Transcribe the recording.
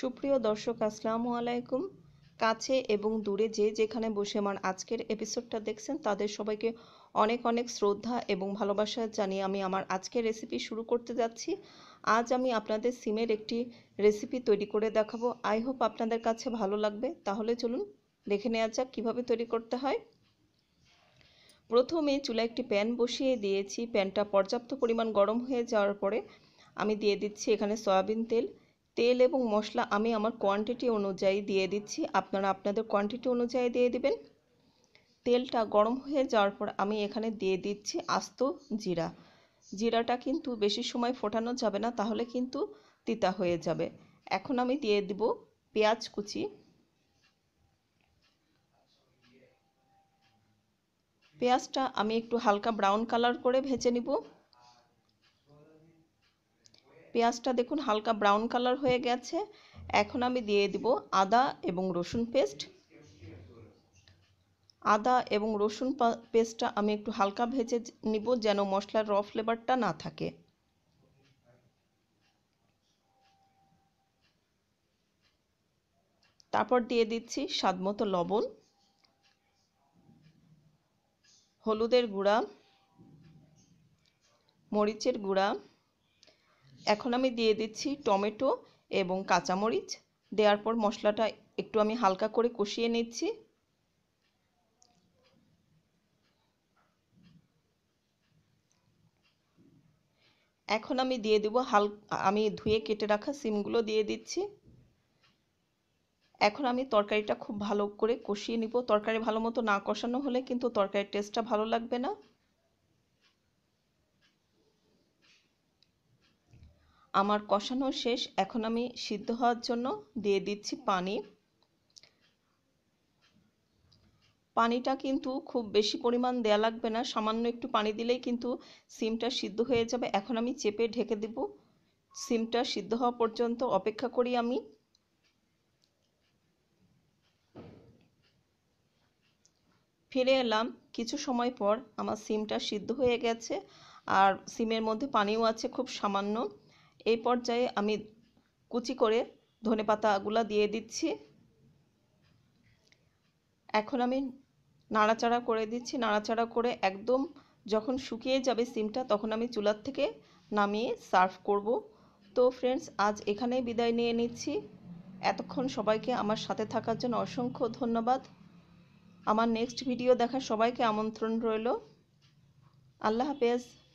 সুপ্রিয় দর্শক আসসালামু আলাইকুম কাছে এবং দূরে যে যেখানে বসে আমার আজকের এপিসোডটা দেখছেন তাদের সবাইকে অনেক অনেক শ্রদ্ধা এবং ভালোবাসা জানিয়ে আমি আমার আজকের রেসিপি শুরু করতে যাচ্ছি আজ আমি আপনাদের সিমের একটি রেসিপি তৈরি করে দেখাবো আই হোপ আপনাদের কাছে ভালো লাগবে তাহলে চলুন দেখে নেওয়া যাক কীভাবে তৈরি করতে হয় প্রথমে চুলায় একটি প্যান বসিয়ে দিয়েছি প্যানটা পর্যাপ্ত পরিমাণ গরম হয়ে যাওয়ার পরে আমি দিয়ে দিচ্ছি এখানে সয়াবিন তেল তেল এবং মশলা আমি আমার কোয়ান্টিটি অনুযায়ী দিয়ে দিচ্ছি আপনারা আপনাদের কোয়ান্টিটি অনুযায়ী দিয়ে দিবেন তেলটা গরম হয়ে যাওয়ার পর আমি এখানে দিয়ে দিচ্ছি আস্ত জিরা জিরাটা কিন্তু বেশি সময় ফোটানো যাবে না তাহলে কিন্তু তিতা হয়ে যাবে এখন আমি দিয়ে দিব পেঁয়াজ কুচি পেঁয়াজটা আমি একটু হালকা ব্রাউন কালার করে ভেজে নিব পেঁয়াজটা দেখুন হালকা ব্রাউন কালার হয়ে গেছে এখন আমি দিয়ে দিব আদা এবং রসুন পেস্ট আদা এবং রসুন পেস্টটা আমি একটু হালকা ভেজে নিব যেন মশলার র ফ্লেভারটা না থাকে তারপর দিয়ে দিচ্ছি স্বাদমতো লবণ হলুদের গুঁড়া মরিচের গুঁড়া এখন আমি দিয়ে দিচ্ছি টমেটো এবং কাঁচামরিচ দেওয়ার পর মশলাটা একটু আমি হালকা করে কষিয়ে নিচ্ছি এখন আমি দিয়ে দেবো হাল আমি ধুয়ে কেটে রাখা সিমগুলো দিয়ে দিচ্ছি এখন আমি তরকারিটা খুব ভালো করে কষিয়ে নিব তরকারি ভালো মতো না কষানো হলে কিন্তু তরকারির টেস্টটা ভালো লাগবে না আমার কষানো শেষ এখন আমি সিদ্ধ হওয়ার জন্য দিয়ে দিচ্ছি পানি পানিটা কিন্তু খুব বেশি পরিমাণ দেয়া লাগবে না সামান্য একটু পানি দিলেই কিন্তু সিমটা সিদ্ধ হয়ে যাবে এখন আমি চেপে ঢেকে দেব সিমটা সিদ্ধ হওয়া পর্যন্ত অপেক্ষা করি আমি ফিরে এলাম কিছু সময় পর আমার সিমটা সিদ্ধ হয়ে গেছে আর সিমের মধ্যে পানিও আছে খুব সামান্য এই পর্যায়ে আমি কুচি করে ধনে পাতাগুলো দিয়ে দিচ্ছি এখন আমি নাড়াচাড়া করে দিচ্ছি নাড়াচাড়া করে একদম যখন শুকিয়ে যাবে সিমটা তখন আমি চুলার থেকে নামিয়ে সার্ভ করব তো ফ্রেন্ডস আজ এখানেই বিদায় নিয়ে নিচ্ছি এতক্ষণ সবাইকে আমার সাথে থাকার জন্য অসংখ্য ধন্যবাদ আমার নেক্সট ভিডিও দেখার সবাইকে আমন্ত্রণ রইল আল্লাহ হাফেজ